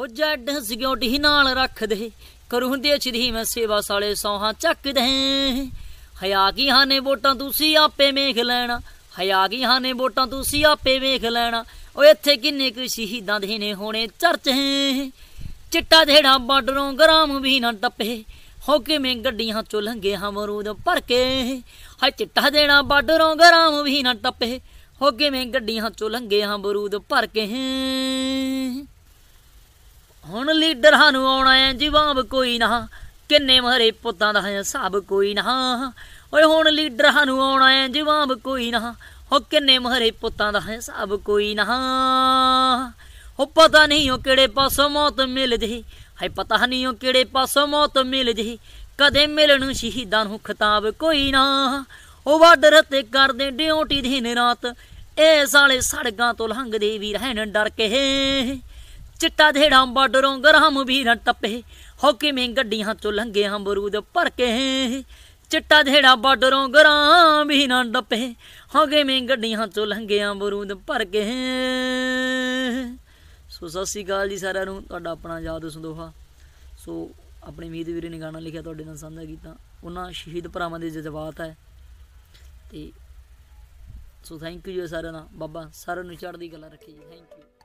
ਹੋ ਜੱਡ ਸਿਕਿਉਰਟੀ ਨਾਲ ਰੱਖਦੇ ਦੇ ਦੇਚ ਦੀ ਮੈਂ ਸੇਵਾ ਸਾਲੇ ਸੌਹਾਂ ਚੱਕਦੇ ਹਯਾ ਕੀ ਹਾਨੇ ਵੋਟਾਂ ਤੁਸੀਂ ਆਪੇ ਵੇਖ ਲੈਣਾ ਹਯਾ ਕੀ ਹਾਨੇ ਵੋਟਾਂ ਤੁਸੀਂ ਆਪੇ ਵੇਖ ਲੈਣਾ ਓ ਇੱਥੇ ਕਿੰਨੇ ਕੁ ਸ਼ਹੀਦਾਂ ਦੇ ਨੇ ਹੋਣੇ ਚਰਚ ਚਿੱਟਾ ਜਿਹੜਾ ਬਾਰਡਰੋਂ ਗ੍ਰਾਮ ਵੀ ਨਾ ਟੱਪੇ ਹੋ ਕਿਵੇਂ ਗੱਡੀਆਂ ਚੋਂ ਲੰਗੇ ਹਮਰੂਦ ਭਰ ਕੇ ਹਾਏ ਚਿੱਟਾ ਜਿਹੜਾ ਬਾਰਡਰੋਂ ਗ੍ਰਾਮ ਵੀ ਨਾ ਟੱਪੇ ਹੋ ਕਿਵੇਂ ਗੱਡੀਆਂ ਚੋਂ ਲੰਗੇ ਹਮਰੂਦ ਭਰ ਕੇ ਹੁਣ ਲੀਡਰਾਂ ਨੂੰ ਆਉਣਾ ਐ ਜਵਾਬ ਕੋਈ ਨਾ ਕਿੰਨੇ ਮਹਰੇ ਪੁੱਤਾਂ ਦਾ ਹਿਸਾਬ ਸਭ ਕੋਈ ਨਾ ਓਏ ਹੁਣ ਲੀਡਰਾਂ ਨੂੰ ਆਉਣਾ ਐ ਜਵਾਬ ਕੋਈ ਨਾ ਹੋ ਕਿੰਨੇ ਮਹਰੇ ਪੁੱਤਾਂ ਦਾ ਹਿਸਾਬ ਸਭ ਕੋਈ ਨਾ ਹੋ ਪਤਾ ਨਹੀਂ ਉਹ ਕਿਹੜੇ ਪਾਸੋਂ ਮੌਤ ਮਿਲ ਜੇ ਹਾਏ ਪਤਾ ਨਹੀਂ ਉਹ ਕਿਹੜੇ ਪਾਸੋਂ ਮੌਤ ਮਿਲ ਜੇ ਕਦੇ ਮਿਲਣ ਸ਼ਹੀਦਾਂ ਨੂੰ ਖਤਾਬ ਕੋਈ ਨਾ ਉਹ ਬਾਰਡਰ ਤੇ ਕਰਦੇ ਡਿਊਟੀ ਦਿਨ ਰਾਤ ਇਹ ਸਾਲੇ ਸੜਕਾਂ ਤੋਂ ਲੰਘਦੇ ਵੀ ਰਹਿਣ ਡਰ ਕੇ ਚਿੱਟਾ ਢੇੜਾ ਬਾਰਡਰੋਂ ਗਰਾਮ ਵੀਰਾਂ ਟੱਪੇ ਹੋ ਕਿਵੇਂ ਗੱਡੀਆਂ ਚੋਂ ਲੰਘੇ ਬਰੂਦ ਭਰ ਕੇ ਚਿੱਟਾ ਢੇੜਾ ਬਾਰਡਰੋਂ ਗਰਾਮ ਵੀਰਾਂ ਟੱਪੇ ਹੋ ਕਿਵੇਂ ਗੱਡੀਆਂ ਚੋਂ ਲੰਘੇ ਬਰੂਦ ਭਰ ਕੇ ਸੋ ਸਤਿ ਸ੍ਰੀ ਅਕਾਲ ਜੀ ਸਾਰਿਆਂ ਨੂੰ ਤੁਹਾਡਾ ਆਪਣਾ ਯਾਦ ਸੰਦੋਹਾ ਸੋ ਆਪਣੇ ਮੀਤ ਵੀਰੇ ਨੇ ਗਾਣਾ ਲਿਖਿਆ ਤੁਹਾਡੇ ਨਾਲ ਸਾਂਝਾ ਕੀਤਾ ਉਹਨਾਂ ਸ਼ਹੀਦ ਭਰਾਵਾਂ ਦੇ ਜਜ਼ਬਾਤ ਹੈ ਤੇ ਸੋ ਥੈਂਕ ਯੂ ਸਾਰਿਆਂ ਦਾ ਬਾਬਾ ਸਾਰਿਆਂ ਨੂੰ ਚੜ੍ਹਦੀ ਕਲਾ ਰੱਖੀ ਜੀ ਥੈਂਕ ਯੂ